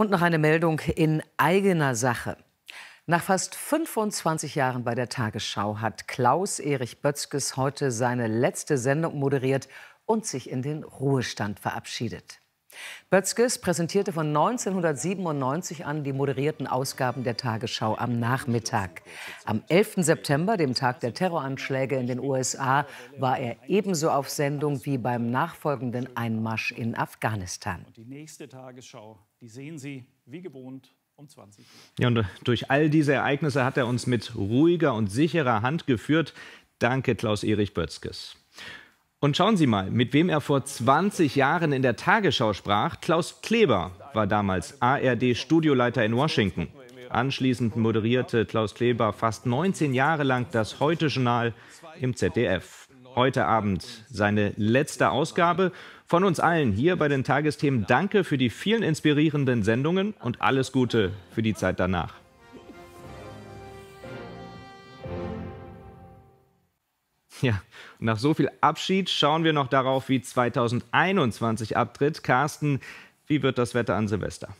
Und noch eine Meldung in eigener Sache. Nach fast 25 Jahren bei der Tagesschau hat Klaus-Erich Bötzkes heute seine letzte Sendung moderiert und sich in den Ruhestand verabschiedet. Bötzkes präsentierte von 1997 an die moderierten Ausgaben der Tagesschau am Nachmittag. Am 11. September, dem Tag der Terroranschläge in den USA, war er ebenso auf Sendung wie beim nachfolgenden Einmarsch in Afghanistan. Und die nächste Tagesschau, die sehen Sie wie gewohnt ja, und durch all diese Ereignisse hat er uns mit ruhiger und sicherer Hand geführt. Danke, Klaus-Erich Bötzkes. Und schauen Sie mal, mit wem er vor 20 Jahren in der Tagesschau sprach. Klaus Kleber war damals ARD-Studioleiter in Washington. Anschließend moderierte Klaus Kleber fast 19 Jahre lang das Heute-Journal im ZDF. Heute Abend seine letzte Ausgabe. Von uns allen hier bei den Tagesthemen danke für die vielen inspirierenden Sendungen und alles Gute für die Zeit danach. Ja, und nach so viel Abschied schauen wir noch darauf, wie 2021 abtritt. Carsten, wie wird das Wetter an Silvester?